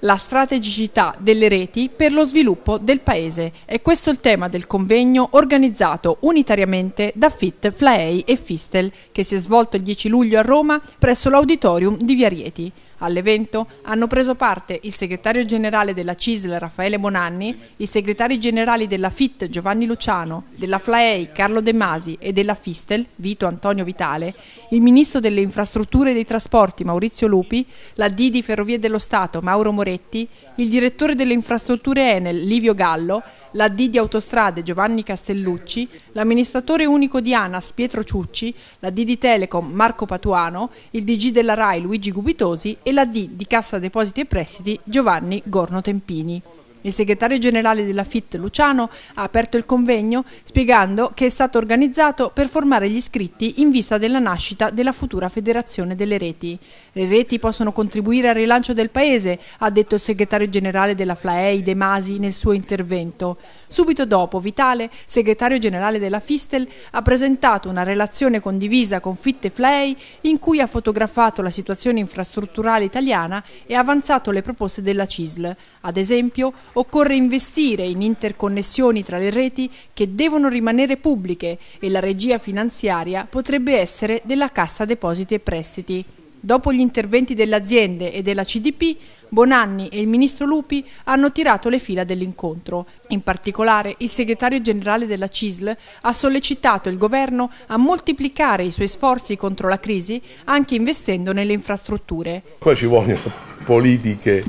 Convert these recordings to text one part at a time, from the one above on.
la strategicità delle reti per lo sviluppo del Paese. E questo è il tema del convegno organizzato unitariamente da FIT, Flaei e Fistel, che si è svolto il 10 luglio a Roma presso l'auditorium di Via Rieti. All'evento hanno preso parte il segretario generale della CISL Raffaele Bonanni, i segretari generali della FIT Giovanni Luciano, della FLAEI Carlo De Masi e della FISTEL Vito Antonio Vitale, il ministro delle infrastrutture e dei trasporti Maurizio Lupi, la D di Ferrovie dello Stato Mauro Moretti, il direttore delle infrastrutture Enel Livio Gallo, la D di Autostrade Giovanni Castellucci, l'amministratore unico di ANAS Pietro Ciucci, la D di Telecom Marco Patuano, il DG della RAI Luigi Gubitosi e la D di Cassa Depositi e Prestiti Giovanni Gorno Tempini. Il segretario generale della FIT Luciano ha aperto il convegno spiegando che è stato organizzato per formare gli iscritti in vista della nascita della futura federazione delle reti. Le reti possono contribuire al rilancio del paese, ha detto il segretario generale della Flaei De Masi nel suo intervento. Subito dopo Vitale, segretario generale della Fistel, ha presentato una relazione condivisa con FIT e Flaei in cui ha fotografato la situazione infrastrutturale italiana e avanzato le proposte della CISL. Ad esempio, Occorre investire in interconnessioni tra le reti che devono rimanere pubbliche e la regia finanziaria potrebbe essere della Cassa Depositi e Prestiti. Dopo gli interventi delle aziende e della CDP, Bonanni e il ministro Lupi hanno tirato le fila dell'incontro. In particolare, il segretario generale della CISL ha sollecitato il governo a moltiplicare i suoi sforzi contro la crisi, anche investendo nelle infrastrutture. Qua ci vogliono politiche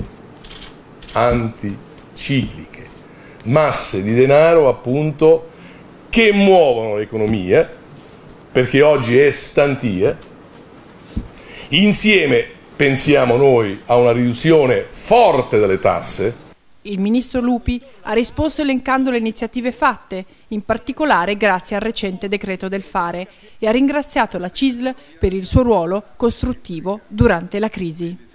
anti cicliche, masse di denaro appunto che muovono l'economia, perché oggi è stantia, insieme pensiamo noi a una riduzione forte delle tasse. Il ministro Lupi ha risposto elencando le iniziative fatte, in particolare grazie al recente decreto del fare, e ha ringraziato la CISL per il suo ruolo costruttivo durante la crisi.